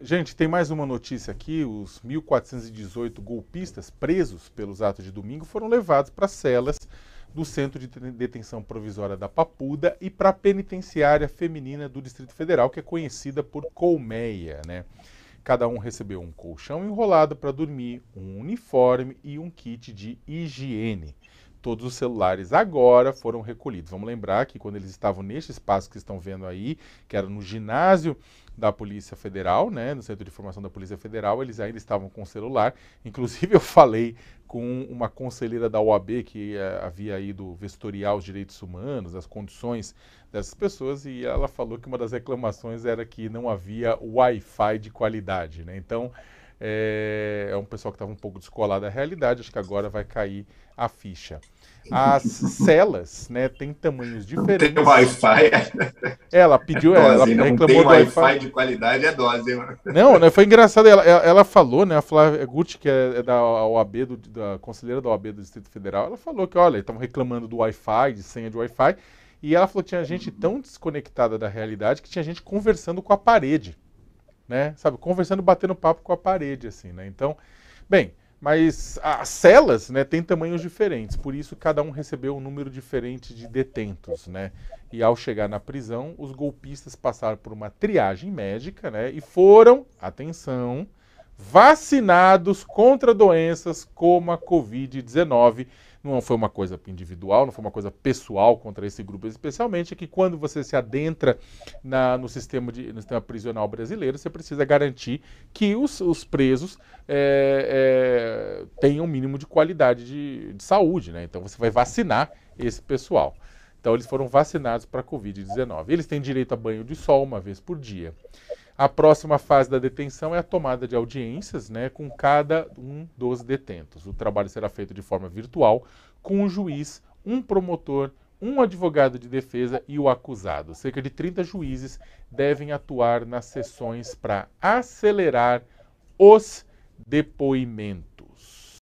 Gente, tem mais uma notícia aqui. Os 1.418 golpistas presos pelos atos de domingo foram levados para celas do Centro de Detenção Provisória da Papuda e para a Penitenciária Feminina do Distrito Federal, que é conhecida por Colmeia, né? Cada um recebeu um colchão enrolado para dormir, um uniforme e um kit de higiene. Todos os celulares agora foram recolhidos. Vamos lembrar que quando eles estavam neste espaço que estão vendo aí, que era no ginásio da Polícia Federal, né, no Centro de Formação da Polícia Federal, eles ainda estavam com o celular. Inclusive eu falei com uma conselheira da OAB que eh, havia ido vistoriar os direitos humanos, as condições dessas pessoas, e ela falou que uma das reclamações era que não havia Wi-Fi de qualidade, né? Então, é, é um pessoal que estava um pouco descolado da realidade, acho que agora vai cair a ficha. As celas, né, têm tamanhos diferentes. Não tem Wi-Fi. Ela pediu, é dose, né? ela não reclamou tem do Wi-Fi de qualidade é dose, Não, né, foi engraçado. Ela, ela falou, né, a Flávia Gucci, que é, é da OAB, do, da conselheira da OAB do Distrito Federal, ela falou que, olha, estão reclamando do Wi-Fi, de senha de Wi-Fi, e ela falou que tinha gente tão desconectada da realidade que tinha gente conversando com a parede né? Sabe, conversando, batendo papo com a parede, assim, né? Então, bem, mas as celas, né, têm tamanhos diferentes, por isso cada um recebeu um número diferente de detentos, né? E ao chegar na prisão, os golpistas passaram por uma triagem médica, né? E foram, atenção, vacinados contra doenças como a Covid-19. Não foi uma coisa individual, não foi uma coisa pessoal contra esse grupo, especialmente é que quando você se adentra na, no, sistema de, no sistema prisional brasileiro, você precisa garantir que os, os presos é, é, tenham um mínimo de qualidade de, de saúde, né? Então você vai vacinar esse pessoal. Então eles foram vacinados para a Covid-19. Eles têm direito a banho de sol uma vez por dia. A próxima fase da detenção é a tomada de audiências né, com cada um dos detentos. O trabalho será feito de forma virtual, com um juiz, um promotor, um advogado de defesa e o acusado. Cerca de 30 juízes devem atuar nas sessões para acelerar os depoimentos.